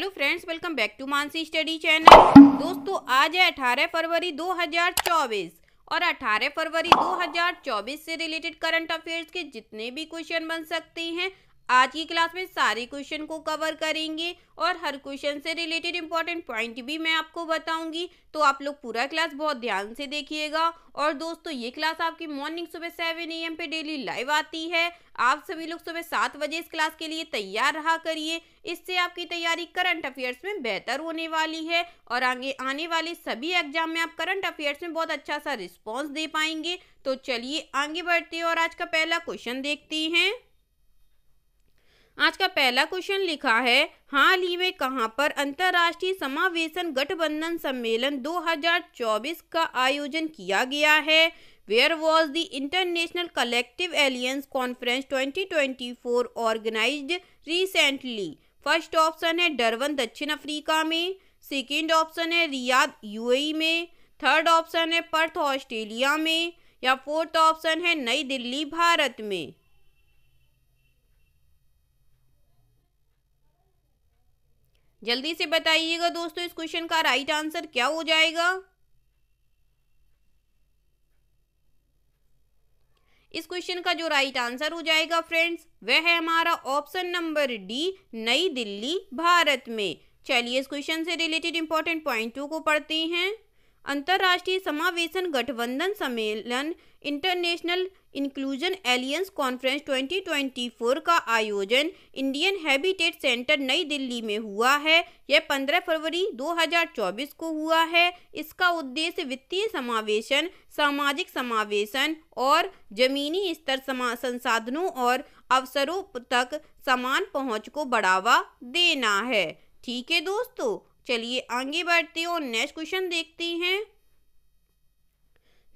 Hello friends welcome back to Mansi study channel दोस्तों आज है 18 फरवरी 2024 और 18 फरवरी 2024 से रिलेटेड करंट अफेयर्स के जितने भी क्वेश्चन बन सकते हैं आज की क्लास में सारे क्वेश्चन को कवर करेंगे और हर क्वेश्चन से रिलेटेड इंपॉर्टेंट पॉइंट भी मैं आपको बताऊंगी तो आप लोग पूरा क्लास बहुत ध्यान से देखिएगा और दोस्तों ये क्लास आपकी मॉर्निंग सुबह सेवन ए एम पे डेली लाइव आती है आप सभी लोग सुबह सात बजे इस क्लास के लिए तैयार रहा करिए इससे आपकी तैयारी करंट अफेयर्स में बेहतर होने वाली है और आगे आने वाले सभी एग्जाम में आप करंट अफेयर्स में बहुत अच्छा सा रिस्पॉन्स दे पाएंगे तो चलिए आगे बढ़ते हैं और आज का पहला क्वेश्चन देखते हैं आज का पहला क्वेश्चन लिखा है हाल ही में कहाँ पर अंतर्राष्ट्रीय समावेशन गठबंधन सम्मेलन 2024 का आयोजन किया गया है where was the international collective aliens conference 2024 twenty recently first option है डरवन दक्षिण अफ्रीका में सेकेंड ऑप्शन है रियाद यूएई e में थर्ड ऑप्शन है पर्थ ऑस्ट्रेलिया में या फोर्थ ऑप्शन है नई दिल्ली भारत में जल्दी से बताइएगा दोस्तों इस क्वेश्चन का राइट आंसर क्या हो जाएगा इस क्वेश्चन का जो राइट आंसर हो जाएगा फ्रेंड्स वह है हमारा ऑप्शन नंबर डी नई दिल्ली भारत में चलिए इस क्वेश्चन से रिलेटेड इंपॉर्टेंट पॉइंटों को पढ़ते हैं अंतर्राष्ट्रीय समावेशन गठबंधन सम्मेलन इंटरनेशनल इंक्लूजन एलियंस कॉन्फ्रेंस 2024 का आयोजन इंडियन हैबिटेट सेंटर नई दिल्ली में हुआ है यह 15 फरवरी 2024 को हुआ है इसका उद्देश्य वित्तीय समावेशन सामाजिक समावेशन और जमीनी स्तर संसाधनों और अवसरों तक समान पहुंच को बढ़ावा देना है ठीक है दोस्तों चलिए आगे बढ़ते हैं और नेक्स्ट क्वेश्चन देखते हैं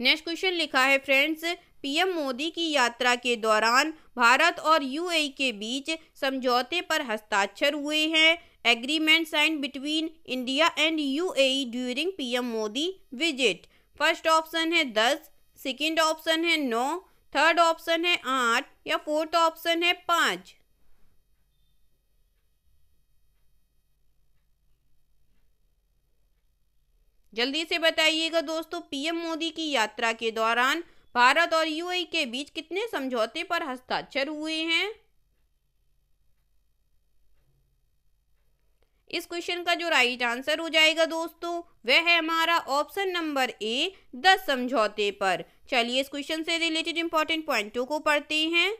नेक्स्ट क्वेश्चन लिखा है फ्रेंड्स पीएम मोदी की यात्रा के दौरान भारत और यूएई के बीच समझौते पर हस्ताक्षर हुए हैं agreement sign between India and UAE during PM Modi visit first option है दस सेकंड ऑप्शन है नौ थर्ड ऑप्शन है आठ या फोर्थ ऑप्शन है पाँच जल्दी से बताइएगा दोस्तों पीएम मोदी की यात्रा के दौरान भारत और यूएई के बीच कितने समझौते पर हस्ताक्षर हुए हैं इस क्वेश्चन का जो राइट आंसर हो जाएगा दोस्तों वह है हमारा ऑप्शन नंबर ए दस समझौते पर चलिए इस क्वेश्चन से रिलेटेड इंपॉर्टेंट पॉइंटों को पढ़ते हैं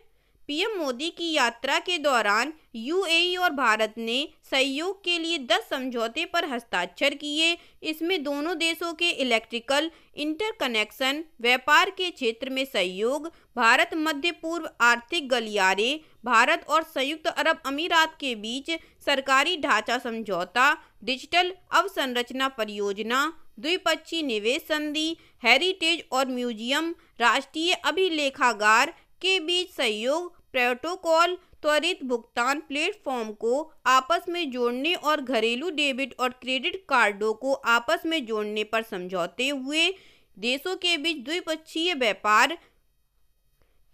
पीएम मोदी की यात्रा के दौरान यूएई और भारत ने सहयोग के लिए 10 समझौते पर हस्ताक्षर किए इसमें दोनों देशों के इलेक्ट्रिकल इंटरकनेक्शन व्यापार के क्षेत्र में सहयोग भारत मध्य पूर्व आर्थिक गलियारे भारत और संयुक्त अरब अमीरात के बीच सरकारी ढांचा समझौता डिजिटल अवसंरचना परियोजना द्विपक्षीय निवेश संधि हेरिटेज और म्यूजियम राष्ट्रीय अभिलेखागार के बीच सहयोग प्रोटोकॉल त्वरित भुगतान प्लेटफॉर्म को आपस में जोड़ने और घरेलू डेबिट और क्रेडिट कार्डों को आपस में जोड़ने पर समझौते हुए देशों के बीच द्विपक्षीय व्यापार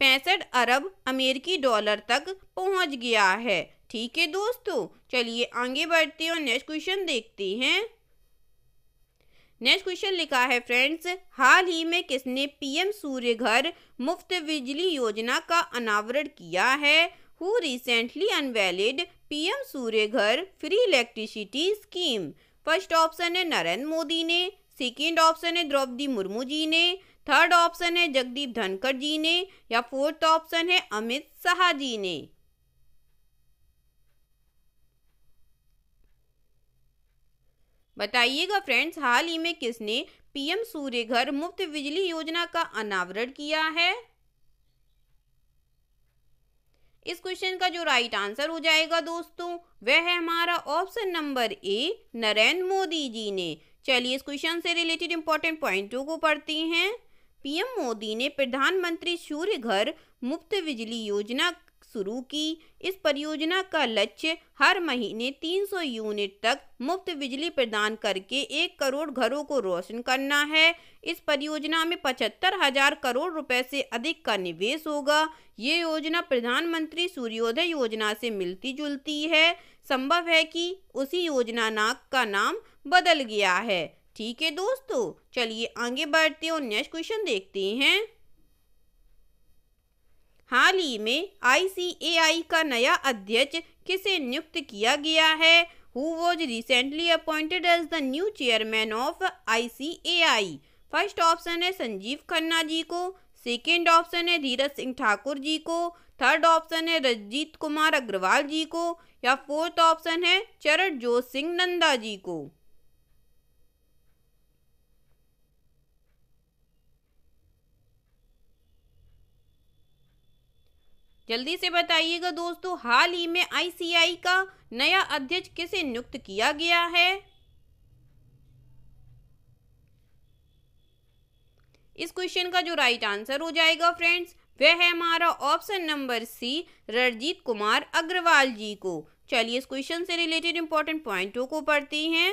पैंसठ अरब अमेरिकी डॉलर तक पहुंच गया है ठीक है दोस्तों चलिए आगे बढ़ते हैं और नेक्स्ट क्वेश्चन देखते हैं नेक्स्ट क्वेश्चन लिखा है फ्रेंड्स हाल ही में किसने पीएम सूर्य घर मुफ्त बिजली योजना का अनावरण किया है who recently unveiled PM Surya Ghar free electricity scheme first option है नरेंद्र मोदी ने सेकेंड ऑप्शन है द्रौपदी मुर्मू जी ने थर्ड ऑप्शन है जगदीप धनखड़ जी ने या फोर्थ ऑप्शन है अमित शाह जी ने बताइएगा फ्रेंड्स हाल ही में किसने पीएम सूर्य घर मुफ्त बिजली योजना का अनावरण किया है इस क्वेश्चन का जो राइट आंसर हो जाएगा दोस्तों वह है हमारा option number A Narendra Modi ji ने चलिए इस क्वेश्चन से रिलेटेड इंपॉर्टेंट पॉइंटों को पढ़ते हैं पीएम मोदी ने प्रधानमंत्री सूर्य घर मुफ्त बिजली योजना शुरू की इस परियोजना का लक्ष्य हर महीने 300 यूनिट तक मुफ्त बिजली प्रदान करके एक करोड़ घरों को रोशन करना है इस परियोजना में पचहत्तर हजार करोड़ रुपए से अधिक का निवेश होगा ये योजना प्रधानमंत्री सूर्योदय योजना से मिलती जुलती है संभव है कि उसी योजना नाक का नाम बदल गया है ठीक है दोस्तों चलिए आगे बढ़ते और नेक्स्ट क्वेश्चन देखते हैं हाल ही में आईसीएआई का नया अध्यक्ष किसे नियुक्त किया गया है who was recently appointed as the new chairman of ICAI first option है संजीव खन्ना जी को सेकेंड ऑप्शन है धीरज सिंह ठाकुर जी को थर्ड ऑप्शन है रजीत कुमार अग्रवाल जी को या फोर्थ ऑप्शन है चरण जोत सिंह नंदा जी को जल्दी से बताइएगा दोस्तों हाल ही में आईसीआई का नया अध्यक्ष किसे नियुक्त किया गया है इस क्वेश्चन का जो राइट आंसर हो जाएगा फ्रेंड्स वह है हमारा option number C Ranjeet Kumar Agarwal ji को चलिए इस क्वेश्चन से रिलेटेड इंपॉर्टेंट पॉइंटों को पढ़ते हैं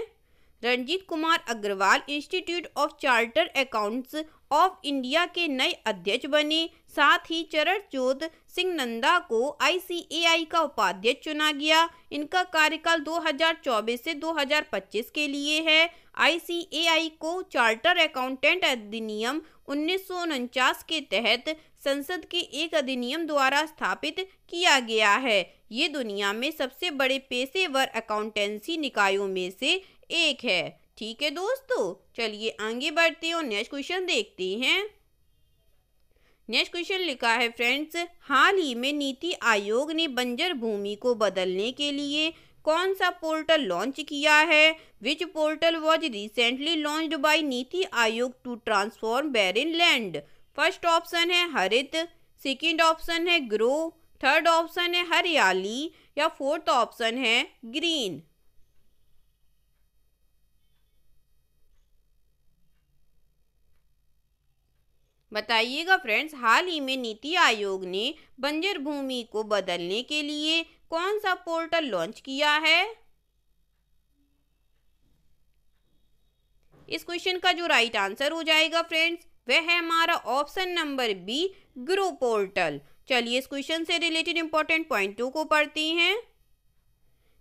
Ranjeet Kumar Agarwal institute of charter accounts of India के नए अध्यक्ष बने साथ ही चरणजोत सिंह नंदा को आईसीएआई का उपाध्यक्ष चुना गया इनका कार्यकाल 2024 से 2025 के लिए है आईसीएआई को चार्टर अकाउंटेंट अधिनियम उन्नीस के तहत संसद के एक अधिनियम द्वारा स्थापित किया गया है ये दुनिया में सबसे बड़े पेशेवर अकाउंटेंसी निकायों में से एक है ठीक है दोस्तों चलिए आगे बढ़ते और नेक्स्ट क्वेश्चन देखते हैं नेक्स्ट क्वेश्चन लिखा है फ्रेंड्स हाल ही में नीति आयोग ने बंजर भूमि को बदलने के लिए कौन सा पोर्टल लॉन्च किया है which portal was recently launch by NITI Aayog to transform barren land first option है हरित सेकेंड ऑप्शन है ग्रो थर्ड ऑप्शन है हरियाली या फोर्थ ऑप्शन है ग्रीन बताइएगा फ्रेंड्स हाल ही में नीति आयोग ने बंजर भूमि को बदलने के लिए कौन सा पोर्टल लॉन्च किया है इस क्वेश्चन का जो राइट आंसर हो जाएगा फ्रेंड्स वह है हमारा option number B grow portal चलिए इस क्वेश्चन से रिलेटेड इंपॉर्टेंट पॉइंटों को पढ़ते हैं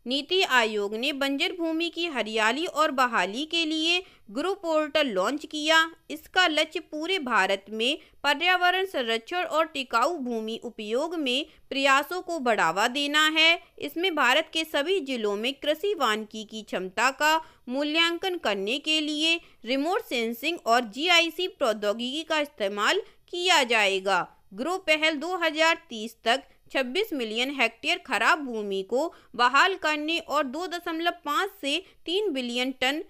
नीति आयोग ने बंजर भूमि की हरियाली और बहाली के लिए गुरु पोर्टल लॉन्च किया इसका लक्ष्य पूरे भारत में पर्यावरण संरक्षण और टिकाऊ भूमि उपयोग में प्रयासों को बढ़ावा देना है इसमें भारत के सभी जिलों में कृषि वानकी की क्षमता का मूल्यांकन करने के लिए रिमोट सेंसिंग और जीआईसी प्रौद्योगिकी का इस्तेमाल किया जाएगा ग्रो पहल 2030 तक छब्बीस मिलियन हेक्टेयर खराब भूमि को बहाल करने और दो दशमलव पाँच से तीन बिलियन टन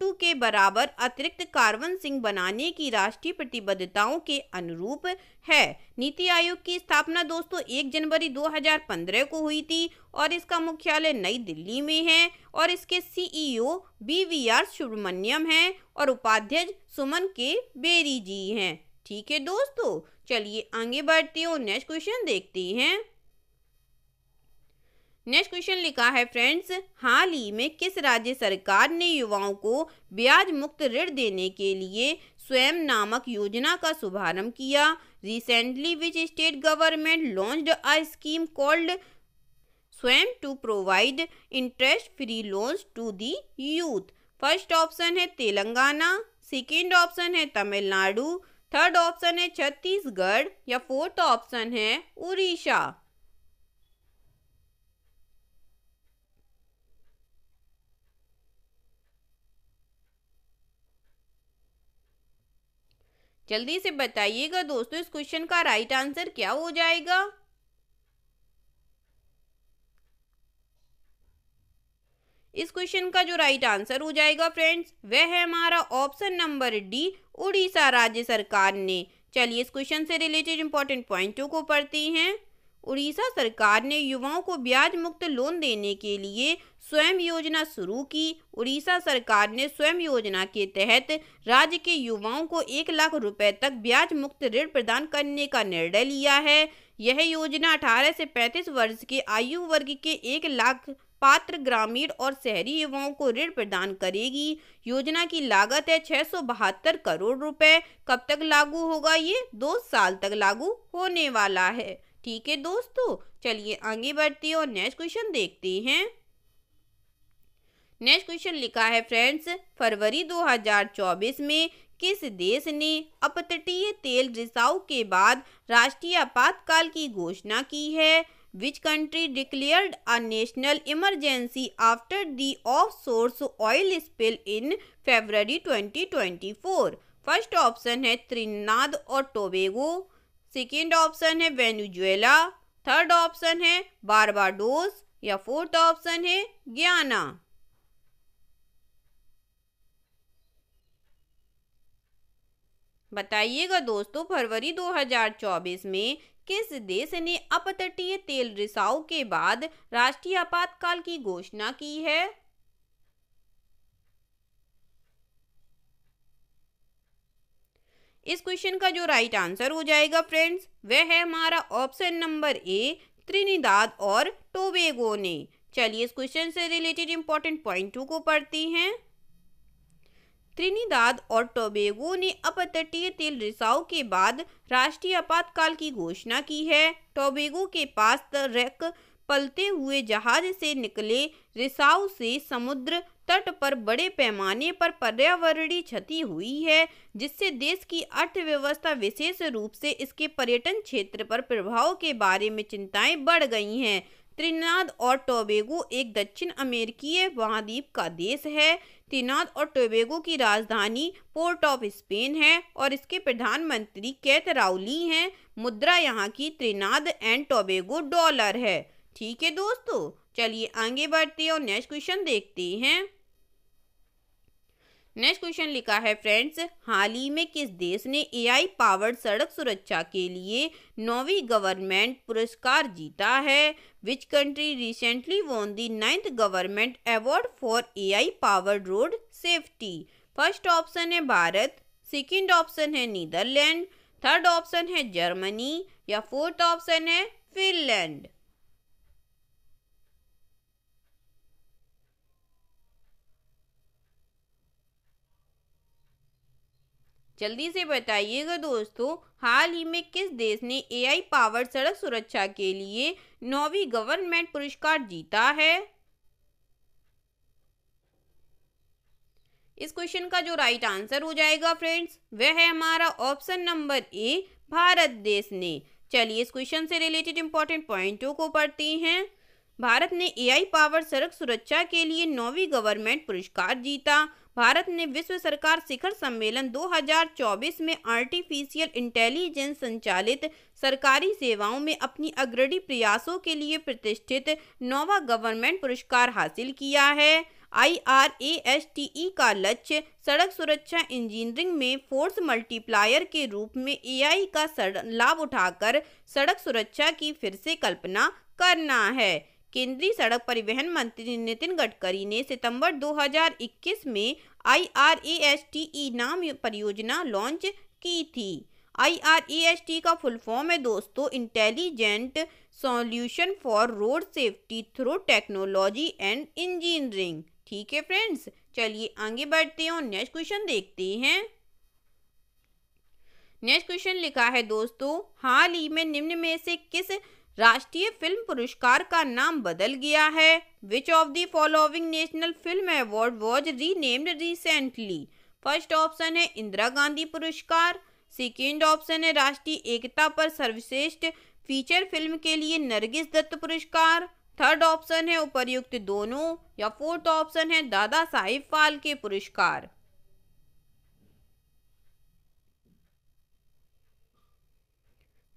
टू के बराबर अतिरिक्त कार्बन सिंह बनाने की राष्ट्रीय प्रतिबद्धताओं के अनुरूप है नीति आयोग की स्थापना दोस्तों एक जनवरी 2015 को हुई थी और इसका मुख्यालय नई दिल्ली में है और इसके सीईओ बीवीआर e सुब्रमण्यम हैं और उपाध्यक्ष सुमन के बेरी जी हैं ठीक है दोस्तों चलिए आगे बढ़ते हैं और नेक्स्ट क्वेश्चन देखते हैं नेक्स्ट क्वेश्चन लिखा है फ्रेंड्स हाल ही में किस राज्य सरकार ने युवाओं को ब्याज मुक्त ऋण देने के लिए स्वयं नामक योजना का शुभारंभ किया recently which state government launch a scheme called Swayam to provide interest free loans to the youth first option है तेलंगाना सेकेंड ऑप्शन है तमिलनाडु थर्ड ऑप्शन है छत्तीसगढ़ या फोर्थ ऑप्शन है उड़ीसा जल्दी से बताइएगा दोस्तों इस क्वेश्चन का राइट आंसर क्या हो जाएगा इस क्वेश्चन का जो राइट आंसर हो जाएगा फ्रेंड्स वह है हमारा ऑप्शन नंबर डी उड़ीसा राज्य सरकार ने चलिए इस क्वेश्चन से रिलेटेड इंपॉर्टेंट पॉइंटों को पढ़ते हैं उड़ीसा सरकार ने युवाओं को ब्याज मुक्त लोन देने के लिए स्वयं योजना शुरू की उड़ीसा सरकार ने स्वयं योजना के तहत राज्य के युवाओं को एक लाख रुपए तक ब्याज मुक्त ऋण प्रदान करने का निर्णय लिया है यह योजना 18 से 35 वर्ष के आयु वर्ग के एक लाख पात्र ग्रामीण और शहरी युवाओं को ऋण प्रदान करेगी योजना की लागत है बहत्तर करोड़ रुपए कब तक लागू होगा ये दो साल तक लागू होने वाला है ठीक है दोस्तों चलिए आगे बढ़ते और नेक्स्ट क्वेश्चन देखते हैं नेक्स्ट क्वेश्चन लिखा है फ्रेंड्स फरवरी 2024 में किस देश ने अपतटीय तेल रिसाव के बाद राष्ट्रीय आपातकाल की घोषणा की है which country declared a national emergency after the offshore oil spill in February 2024? First option है त्रिनाद और टोबेगो सेकेंड ऑप्शन है वेनुजुएला थर्ड ऑप्शन है बारबाडोस या फोर्थ ऑप्शन है ग्याना बताइएगा दोस्तों फरवरी 2024 में किस देश ने अपतटीय तेल रिसाव के बाद राष्ट्रीय आपातकाल की घोषणा की है इस क्वेश्चन का जो राइट आंसर हो जाएगा फ्रेंड्स वह है हमारा ऑप्शन नंबर ए त्रिनिदाद और टोबेगो ने चलिए इस क्वेश्चन से रिलेटेड इंपॉर्टेंट पॉइंटों को पढ़ती हैं त्रिनिदाद और टोबेगो ने अपतटीय तेल रिसाव के बाद राष्ट्रीय आपातकाल की घोषणा की है टोबेगो के पास तरक पलते हुए जहाज से निकले रिसाव से समुद्र तट पर बड़े पैमाने पर पर्यावरणीय क्षति हुई है जिससे देश की अर्थव्यवस्था विशेष रूप से इसके पर्यटन क्षेत्र पर प्रभाव के बारे में चिंताएं बढ़ गई हैं त्रिनाद और टोबेगो एक दक्षिण अमेरिकीय महाद्वीप का देश है त्रिनाद और टोबेगो की राजधानी पोर्ट ऑफ स्पेन है और इसके प्रधानमंत्री कैथ राउली हैं मुद्रा यहाँ की त्रिनाद एंड टोबेगो डॉलर है ठीक है दोस्तों चलिए आगे बढ़ते हैं और नेक्स्ट क्वेश्चन देखते हैं नेक्स्ट क्वेश्चन लिखा है फ्रेंड्स हाल ही में किस देश ने एआई पावर्ड सड़क सुरक्षा के लिए नौवीं गवर्नमेंट पुरस्कार जीता है which country recently won the ninth government award for AI powered road safety first option है भारत सेकेंड ऑप्शन है नीदरलैंड थर्ड ऑप्शन है जर्मनी या फोर्थ ऑप्शन है फिनलैंड जल्दी से बताइएगा दोस्तों हाल ही में किस देश ने एआई पावर सड़क सुरक्षा के लिए नौवी गवर्नमेंट पुरस्कार जीता है इस क्वेश्चन का जो राइट आंसर हो जाएगा फ्रेंड्स वह है हमारा ऑप्शन नंबर ए भारत देश ने चलिए इस क्वेश्चन से रिलेटेड इंपॉर्टेंट पॉइंटों को पढ़ते हैं भारत ने एआई पावर सड़क सुरक्षा के लिए नौवीं गवर्नमेंट पुरस्कार जीता भारत ने विश्व सरकार शिखर सम्मेलन 2024 में आर्टिफिशियल इंटेलिजेंस संचालित सरकारी सेवाओं में अपनी अग्रणी प्रयासों के लिए प्रतिष्ठित नोवा गवर्नमेंट पुरस्कार हासिल किया है I R A S T E का लक्ष्य सड़क सुरक्षा इंजीनियरिंग में फोर्स मल्टीप्लायर के रूप में एआई का लाभ उठाकर सड़क सुरक्षा की फिर से कल्पना करना है केंद्रीय सड़क परिवहन मंत्री नितिन गडकरी ने सितंबर 2021 में I R A S T नाम परियोजना लॉन्च की थी I R A S T का फुल फॉर्म है दोस्तों intelligent solution for road safety through technology and engineering ठीक है फ्रेंड्स चलिए आगे बढ़ते हैं और नेक्स्ट क्वेश्चन देखते हैं नेक्स्ट क्वेश्चन लिखा है दोस्तों हाल ही में निम्न में से किस राष्ट्रीय फिल्म पुरस्कार का नाम बदल गया है which of the following national film award was renamed recently first option है इंदिरा गांधी पुरस्कार सेकेंड ऑप्शन है राष्ट्रीय एकता पर सर्वश्रेष्ठ फीचर फिल्म के लिए नरगिस दत्त पुरस्कार थर्ड ऑप्शन है उपर्युक्त दोनों या फोर्थ ऑप्शन है दादा साहिब फाल के पुरस्कार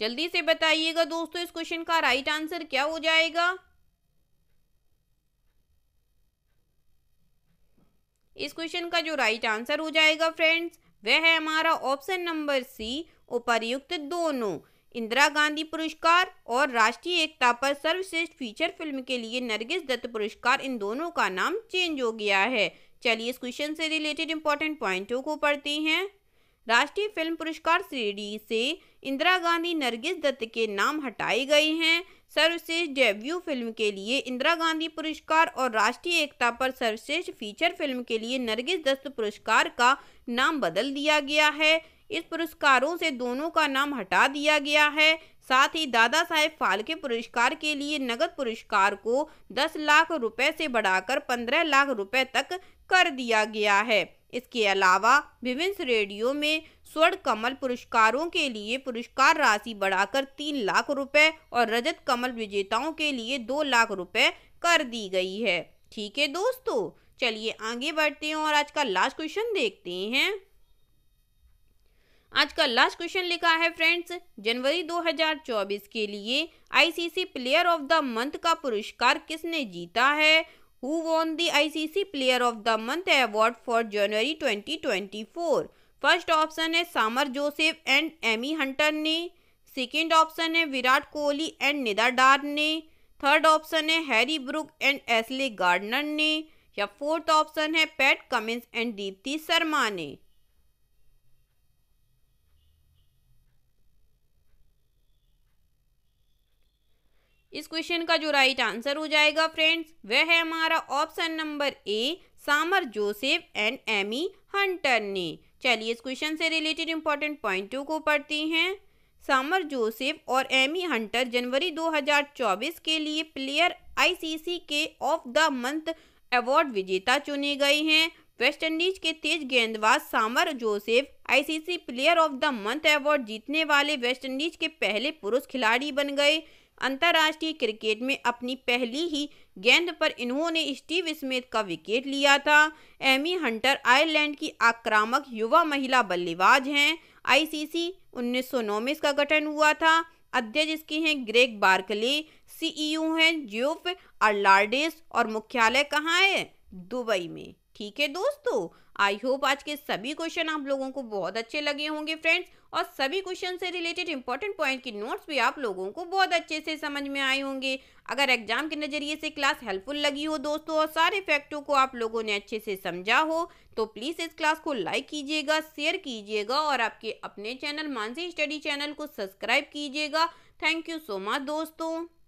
जल्दी से बताइएगा दोस्तों इस क्वेश्चन का राइट आंसर क्या हो जाएगा इस क्वेश्चन का जो राइट आंसर हो जाएगा फ्रेंड्स वह है हमारा ऑप्शन नंबर सी उपरयुक्त दोनों इंदिरा गांधी पुरस्कार और राष्ट्रीय एकता पर सर्वश्रेष्ठ फीचर फिल्म के लिए नरगिस दत्त पुरस्कार इन दोनों का नाम चेंज हो गया है चलिए इस क्वेश्चन से रिलेटेड इंपॉर्टेंट पॉइंटों को पढ़ते हैं राष्ट्रीय फिल्म पुरस्कार श्रेणी से इंदिरा गांधी नरगिस दत्त के नाम हटाए गए हैं सर्वश्रेष्ठ डेब्यू फिल्म के लिए इंदिरा गांधी पुरस्कार और राष्ट्रीय एकता पर सर्वश्रेष्ठ फीचर फिल्म के लिए नरगिस दत्त पुरस्कार का नाम बदल दिया गया है इस पुरस्कारों से दोनों का नाम हटा दिया गया है साथ ही दादा साहेब फाल्के पुरस्कार के लिए नगद पुरस्कार को 10 लाख रुपए से बढ़ाकर 15 लाख रुपए तक कर दिया गया है इसके अलावा विभिन्न श्रेणियों में स्वर्ण कमल पुरस्कारों के लिए पुरस्कार राशि बढ़ाकर तीन लाख रुपए और रजत कमल विजेताओं के लिए दो लाख रुपए कर दी गई है ठीक है दोस्तों चलिए आगे बढ़ते हैं और आज का लास्ट क्वेश्चन देखते हैं आज का लास्ट क्वेश्चन लिखा है फ्रेंड्स जनवरी 2024 के लिए ICC player of the month का पुरस्कार किसने जीता है who won the ICC Player of the Month award for January 2024? First option है Shamar Joseph and Amy Hunter ने सेकेंड ऑप्शन है विराट कोहली एंड निदा डार ने थर्ड ऑप्शन है Harry Brook and Ashleigh Gardner ने या फोर्थ ऑप्शन है Pat Cummins and Deepti Sharma ने इस क्वेश्चन का जो राइट आंसर हो जाएगा फ्रेंड्स वह है हमारा ऑप्शन नंबर ए सामर जोसेफ एंड एमी हंटर ने चलिए इस क्वेश्चन से रिलेटेड इंपॉर्टेंट पॉइंटों को पढ़ती हैं सामर जोसेफ और एमी हंटर जनवरी 2024 के लिए प्लेयर आईसीसी के ऑफ द मंथ अवार्ड विजेता चुने गए हैं वेस्ट इंडीज के तेज गेंदबाज Shamar Joseph ICC player of the month award जीतने वाले वेस्ट इंडीज के पहले पुरुष खिलाड़ी बन गए अंतर्राष्ट्रीय क्रिकेट में अपनी पहली ही गेंद पर इन्होंने स्टीव स्मिथ का विकेट लिया था एमी हंटर आयरलैंड की आक्रामक युवा महिला बल्लेबाज हैं आईसीसी 1909 में इसका गठन हुआ था अध्यक्ष इसके हैं ग्रेग बार्कले सीईओ हैं जियोफ अर्लार्डिस और मुख्यालय कहाँ है दुबई में ठीक है दोस्तों आई होप आज के सभी क्वेश्चन आप लोगों को बहुत अच्छे लगे होंगे फ्रेंड्स और सभी क्वेश्चन से रिलेटेड इंपॉर्टेंट पॉइंट की नोट्स भी आप लोगों को बहुत अच्छे से समझ में आए होंगे अगर एग्जाम के नज़रिए से क्लास हेल्पफुल लगी हो दोस्तों और सारे फैक्टों को आप लोगों ने अच्छे से समझा हो तो प्लीज़ इस क्लास को लाइक कीजिएगा शेयर कीजिएगा और आपके अपने चैनल मानसी स्टडी चैनल को सब्सक्राइब कीजिएगा थैंक यू सो मच दोस्तों